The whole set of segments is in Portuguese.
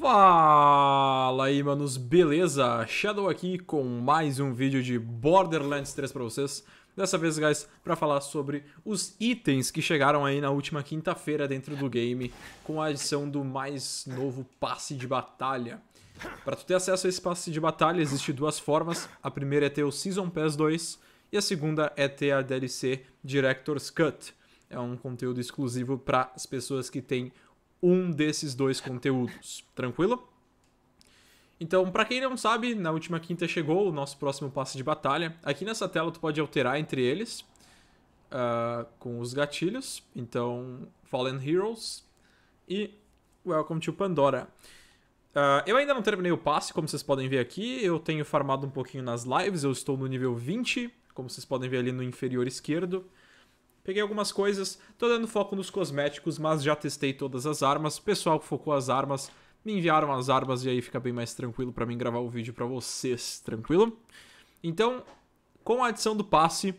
Fala aí, manos, beleza? Shadow aqui com mais um vídeo de Borderlands 3 pra vocês. Dessa vez, guys, pra falar sobre os itens que chegaram aí na última quinta-feira dentro do game, com a adição do mais novo passe de batalha. Para tu ter acesso a esse passe de batalha, existe duas formas. A primeira é ter o Season Pass 2 e a segunda é ter a DLC Director's Cut. É um conteúdo exclusivo para as pessoas que têm um desses dois conteúdos. Tranquilo? Então, para quem não sabe, na última quinta chegou o nosso próximo passe de batalha. Aqui nessa tela tu pode alterar entre eles uh, com os gatilhos. Então, Fallen Heroes e Welcome to Pandora. Uh, eu ainda não terminei o passe, como vocês podem ver aqui. Eu tenho farmado um pouquinho nas lives, eu estou no nível 20, como vocês podem ver ali no inferior esquerdo. Peguei algumas coisas, tô dando foco nos cosméticos, mas já testei todas as armas. O pessoal que focou as armas, me enviaram as armas e aí fica bem mais tranquilo para mim gravar o vídeo para vocês, tranquilo? Então, com a adição do passe,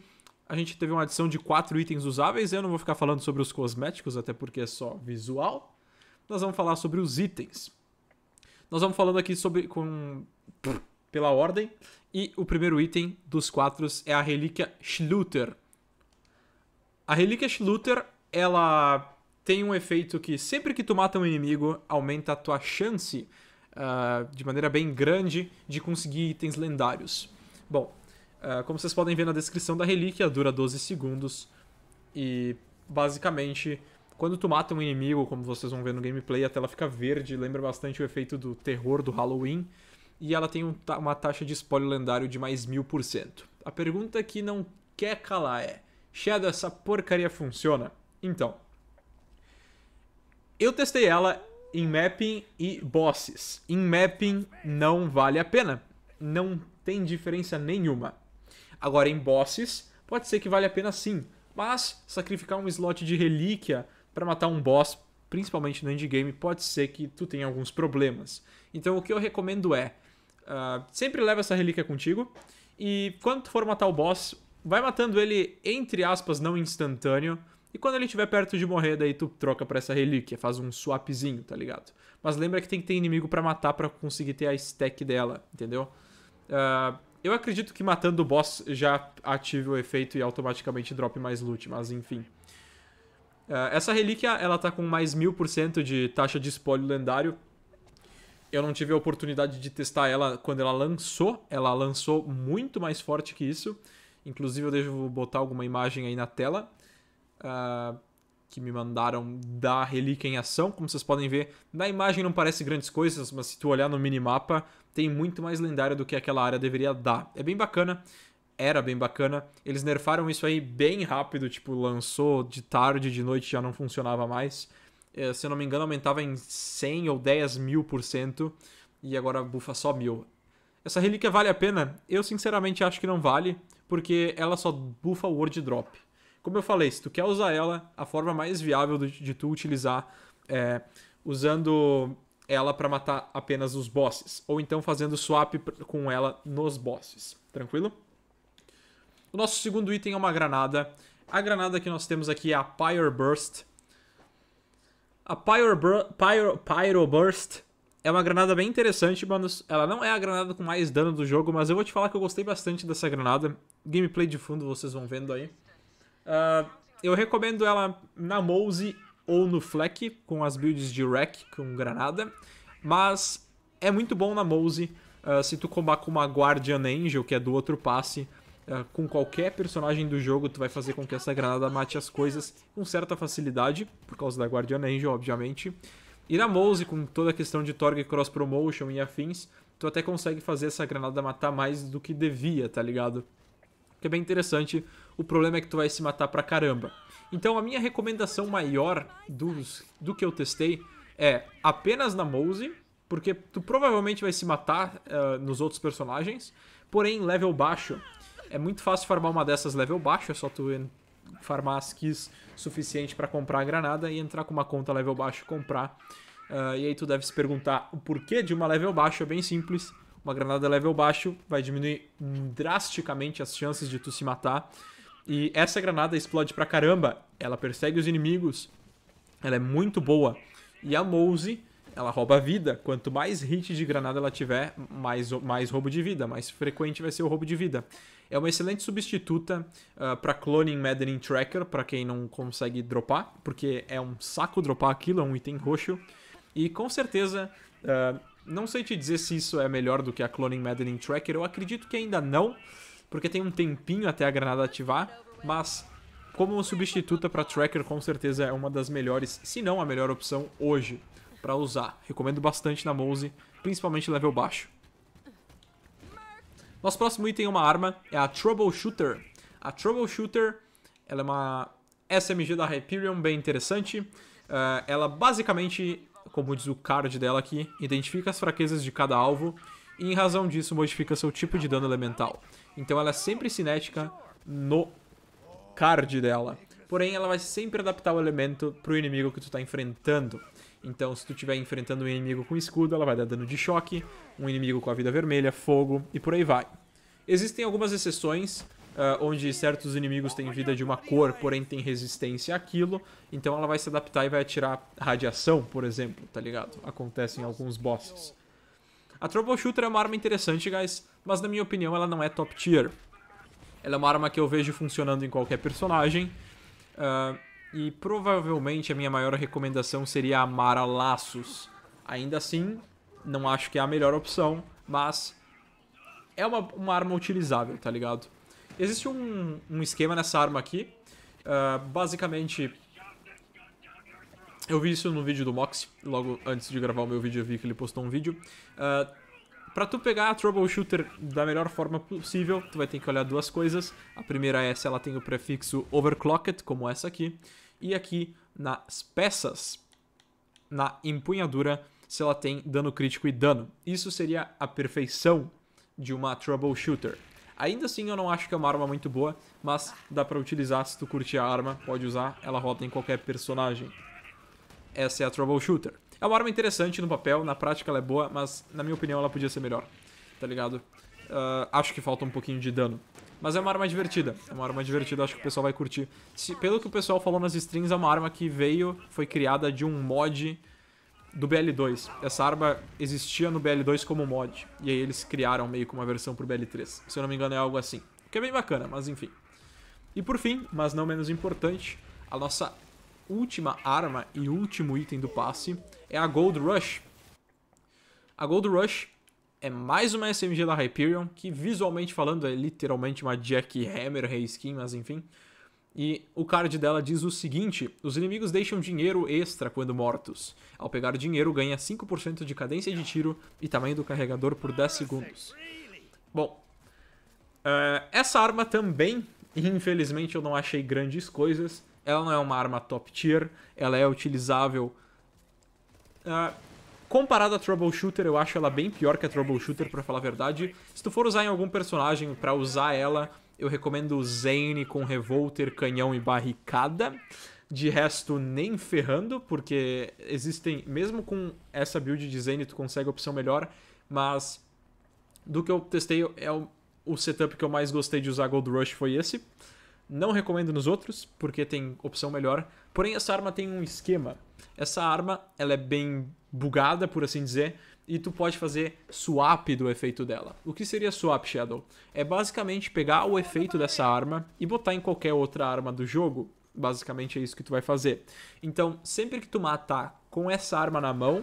a gente teve uma adição de quatro itens usáveis. Eu não vou ficar falando sobre os cosméticos, até porque é só visual. Nós vamos falar sobre os itens. Nós vamos falando aqui sobre com pela ordem. E o primeiro item dos quatro é a relíquia Schluter. A Relíquia Schluter, ela tem um efeito que sempre que tu mata um inimigo, aumenta a tua chance uh, de maneira bem grande de conseguir itens lendários. Bom, uh, como vocês podem ver na descrição da relíquia, dura 12 segundos e basicamente quando tu mata um inimigo, como vocês vão ver no gameplay, a tela fica verde, lembra bastante o efeito do terror do Halloween e ela tem um, uma taxa de spoiler lendário de mais mil por cento. A pergunta que não quer calar é Shadow, essa porcaria funciona? Então, eu testei ela em mapping e bosses. Em mapping não vale a pena, não tem diferença nenhuma. Agora, em bosses, pode ser que vale a pena sim, mas sacrificar um slot de relíquia para matar um boss, principalmente no endgame, pode ser que tu tenha alguns problemas. Então, o que eu recomendo é, uh, sempre leva essa relíquia contigo, e quando tu for matar o boss, vai matando ele, entre aspas, não instantâneo. E quando ele estiver perto de morrer, daí tu troca pra essa relíquia, faz um swapzinho, tá ligado? Mas lembra que tem que ter inimigo para matar para conseguir ter a stack dela, entendeu? Uh, eu acredito que matando o boss já ative o efeito e automaticamente drop mais loot, mas enfim. Uh, essa relíquia, ela tá com mais 1000% de taxa de espólio lendário. Eu não tive a oportunidade de testar ela quando ela lançou. Ela lançou muito mais forte que isso. Inclusive, eu devo botar alguma imagem aí na tela. Uh, que me mandaram da Relíquia em Ação. Como vocês podem ver, na imagem não parece grandes coisas, mas se tu olhar no minimapa, tem muito mais lendário do que aquela área deveria dar. É bem bacana, era bem bacana. Eles nerfaram isso aí bem rápido, tipo, lançou de tarde, de noite já não funcionava mais. É, se eu não me engano, aumentava em 100 ou 10 mil por cento, e agora bufa só mil. Essa relíquia vale a pena? Eu sinceramente acho que não vale porque ela só bufa o word drop. Como eu falei, se tu quer usar ela, a forma mais viável de tu utilizar é usando ela para matar apenas os bosses, ou então fazendo swap com ela nos bosses. Tranquilo? O nosso segundo item é uma granada. A granada que nós temos aqui é a pyro Burst. A pyro Bur Pyro Burst é uma granada bem interessante, mano. Ela não é a granada com mais dano do jogo, mas eu vou te falar que eu gostei bastante dessa granada. Gameplay de fundo vocês vão vendo aí. Uh, eu recomendo ela na Mouse ou no Fleck, com as builds de wreck com granada. Mas é muito bom na Mouse uh, se tu combar com uma Guardian Angel, que é do outro passe. Uh, com qualquer personagem do jogo, tu vai fazer com que essa granada mate as coisas com certa facilidade, por causa da Guardian Angel, obviamente. E na Mose, com toda a questão de Torg Cross Promotion e afins, tu até consegue fazer essa granada matar mais do que devia, tá ligado? Que é bem interessante. O problema é que tu vai se matar pra caramba. Então a minha recomendação maior dos, do que eu testei é apenas na Mose, porque tu provavelmente vai se matar uh, nos outros personagens, porém level baixo. É muito fácil farmar uma dessas level baixo, é só tu farmácias suficiente para comprar a granada e entrar com uma conta level baixo e comprar. Uh, e aí tu deve se perguntar o porquê de uma level baixo, é bem simples. Uma granada level baixo vai diminuir drasticamente as chances de tu se matar. E essa granada explode pra caramba, ela persegue os inimigos, ela é muito boa. E a Mouse ela rouba vida. Quanto mais hit de granada ela tiver, mais, mais roubo de vida, mais frequente vai ser o roubo de vida. É uma excelente substituta uh, ah, para Cloning Maddening Tracker, para quem não consegue dropar, porque é um saco dropar aquilo, é um item roxo. E com certeza, uh, não sei te dizer se isso é melhor do que a Cloning Maddening Tracker, eu acredito que ainda não, porque tem um tempinho até a granada ativar, mas como substituta para Tracker, com certeza é uma das melhores, se não a melhor opção hoje para usar. Recomendo bastante na Mouse, principalmente level baixo. Nosso próximo item é uma arma, é a Troubleshooter. A Troubleshooter, ela é uma SMG da Hyperion bem interessante. Uh, ela basicamente, como diz o card dela aqui, identifica as fraquezas de cada alvo e em razão disso modifica seu tipo de dano elemental. Então ela é sempre cinética no card dela. Porém, ela vai sempre adaptar o elemento pro inimigo que tu tá enfrentando. Então, se tu estiver enfrentando um inimigo com escudo, ela vai dar dano de choque, um inimigo com a vida vermelha, fogo e por aí vai. Existem algumas exceções, uh, onde certos inimigos têm vida de uma cor, porém tem resistência àquilo, então ela vai se adaptar e vai atirar radiação, por exemplo, tá ligado? Acontece em alguns bosses. A Troubleshooter é uma arma interessante, guys, mas na minha opinião ela não é top tier. Ela é uma arma que eu vejo funcionando em qualquer personagem. Uh, e provavelmente a minha maior recomendação seria amar a laços. Ainda assim, não acho que é a melhor opção, mas é uma, uma arma utilizável, tá ligado? Existe um, um esquema nessa arma aqui. Uh, basicamente, eu vi isso no vídeo do Mox, logo antes de gravar o meu vídeo eu vi que ele postou um vídeo. Uh, para tu pegar a Troubleshooter da melhor forma possível, tu vai ter que olhar duas coisas. A primeira é se ela tem o prefixo Overclocked, como essa aqui. E aqui nas peças, na empunhadura, se ela tem dano crítico e dano. Isso seria a perfeição de uma Troubleshooter. Ainda assim, eu não acho que é uma arma muito boa, mas dá pra utilizar se tu curtir a arma, pode usar, ela roda em qualquer personagem. Essa é a Troubleshooter. É uma arma interessante no papel, na prática ela é boa, mas na minha opinião ela podia ser melhor, tá ligado? Uh, acho que falta um pouquinho de dano. Mas é uma arma divertida, é uma arma divertida, acho que o pessoal vai curtir. Se, pelo que o pessoal falou nas strings, é uma arma que veio, foi criada de um mod do BL2. Essa arma existia no BL2 como mod, e aí eles criaram meio que uma versão pro BL3. Se eu não me engano é algo assim, que é bem bacana, mas enfim. E por fim, mas não menos importante, a nossa última arma e último item do passe é a Gold Rush. A Gold Rush é mais uma SMG da Hyperion, que visualmente falando é literalmente uma Jackhammer skin, mas enfim. E o card dela diz o seguinte: os inimigos deixam dinheiro extra quando mortos. Ao pegar dinheiro, ganha 5% de cadência de tiro e tamanho do carregador por 10 segundos. Bom, eh, essa arma também, infelizmente eu não achei grandes coisas. Ela não é uma arma top tier, ela é utilizável... Uh, comparada a Troubleshooter, eu acho ela bem pior que a Troubleshooter, pra falar a verdade. Se tu for usar em algum personagem pra usar ela, eu recomendo Zane com Revolter, Canhão e Barricada. De resto, nem ferrando, porque existem... Mesmo com essa build de Zane, tu consegue a opção melhor, mas... Do que eu testei, é o, o setup que eu mais gostei de usar Gold Rush foi esse. Não recomendo nos outros, porque tem opção melhor. Porém, essa arma tem um esquema. Essa arma, ela é bem bugada, por assim dizer, e tu pode fazer swap do efeito dela. O que seria swap, Shadow? É basicamente pegar o efeito dessa arma e botar em qualquer outra arma do jogo. Basicamente é isso que tu vai fazer. Então, sempre que tu matar com essa arma na mão,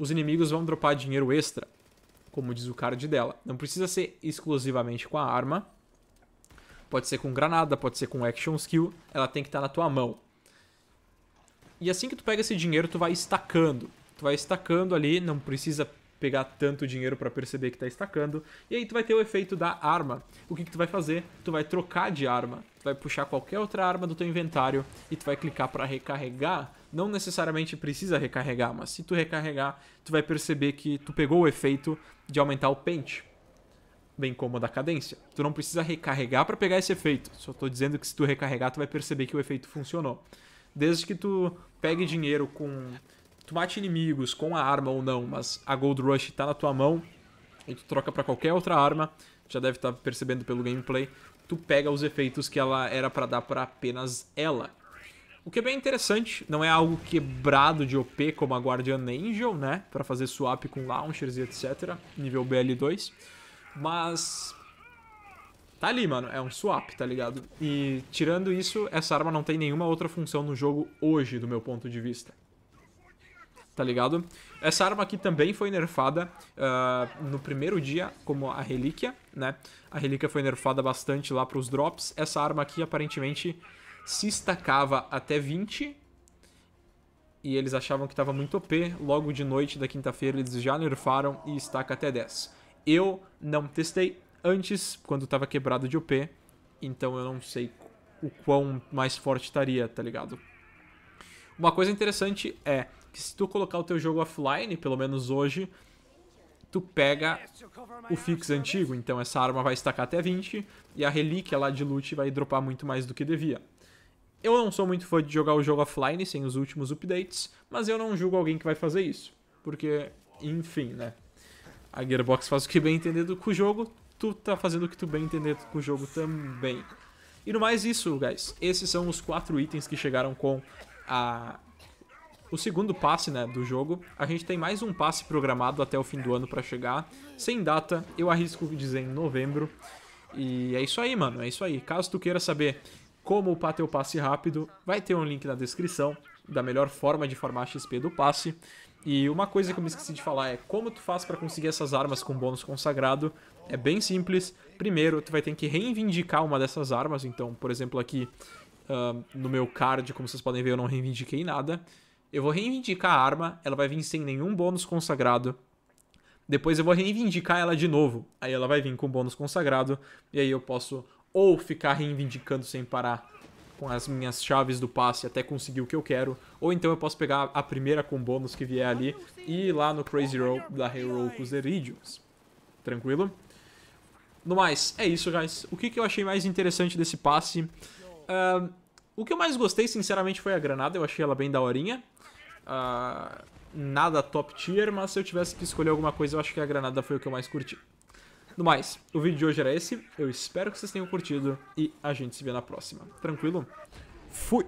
os inimigos vão dropar dinheiro extra, como diz o card dela. Não precisa ser exclusivamente com a arma, pode ser com granada, pode ser com action skill, ela tem que estar tá na tua mão. E assim que tu pega esse dinheiro, tu vai estacando. Tu vai estacando ali, não precisa pegar tanto dinheiro para perceber que tá estacando. E aí tu vai ter o efeito da arma. O que, que tu vai fazer? Tu vai trocar de arma. Tu vai puxar qualquer outra arma do teu inventário e tu vai clicar para recarregar. Não necessariamente precisa recarregar, mas se tu recarregar, tu vai perceber que tu pegou o efeito de aumentar o pente bem como a da cadência. Tu não precisa recarregar para pegar esse efeito. Só estou dizendo que se tu recarregar, tu vai perceber que o efeito funcionou. Desde que tu pegue dinheiro com... Tu mate inimigos com a arma ou não, mas a Gold Rush está na tua mão e tu troca para qualquer outra arma, já deve estar tá percebendo pelo gameplay, tu pega os efeitos que ela era para dar para apenas ela. O que é bem interessante, não é algo quebrado de OP como a Guardian Angel, né? Para fazer swap com launchers e etc. Nível BL2. Mas... Tá ali, mano. É um swap, tá ligado? E tirando isso, essa arma não tem nenhuma outra função no jogo hoje, do meu ponto de vista. Tá ligado? Essa arma aqui também foi nerfada uh, no primeiro dia, como a relíquia, né? A relíquia foi nerfada bastante lá pros drops. Essa arma aqui, aparentemente, se estacava até 20, e eles achavam que tava muito OP. Logo de noite da quinta-feira eles já nerfaram e estaca até 10. Eu não testei antes, quando estava quebrado de OP. então eu não sei o quão mais forte estaria, tá ligado? Uma coisa interessante é que se tu colocar o teu jogo offline, pelo menos hoje, tu pega o fix antigo, então essa arma vai estacar até 20 e a relíquia lá de loot vai dropar muito mais do que devia. Eu não sou muito fã de jogar o jogo offline sem os últimos updates, mas eu não julgo alguém que vai fazer isso, porque, enfim, né? A Gearbox faz o que bem entender com o jogo, tu tá fazendo o que tu bem entender com o jogo também. E no mais isso, guys, esses são os quatro itens que chegaram com a o segundo passe né, do jogo. A gente tem mais um passe programado até o fim do ano para chegar. Sem data, eu arrisco dizer em novembro. E é isso aí, mano. É isso aí. Caso tu queira saber como upar teu passe rápido, vai ter um link na descrição da melhor forma de formar XP do passe. E uma coisa que eu me esqueci de falar é como tu faz para conseguir essas armas com bônus consagrado. É bem simples. Primeiro, tu vai ter que reivindicar uma dessas armas. Então, por exemplo, aqui uh, no meu card, como vocês podem ver, eu não reivindiquei nada. Eu vou reivindicar a arma, ela vai vir sem nenhum bônus consagrado. Depois eu vou reivindicar ela de novo. Aí ela vai vir com bônus consagrado. E aí eu posso ou ficar reivindicando sem parar com as minhas chaves do passe até conseguir o que eu quero, ou então eu posso pegar a primeira com bônus que vier ali e ir lá no Crazy Roll da Heroku Zeridians. Tranquilo? No mais, é isso, guys. O que, que eu achei mais interessante desse passe? Uh, o que eu mais gostei, sinceramente, foi a granada. Eu achei ela bem daorinha. Uh, nada top tier, mas se eu tivesse que escolher alguma coisa, eu acho que a granada foi o que eu mais curti. No mais, o vídeo de hoje era esse. Eu espero que vocês tenham curtido e a gente se vê na próxima. Tranquilo? Fui!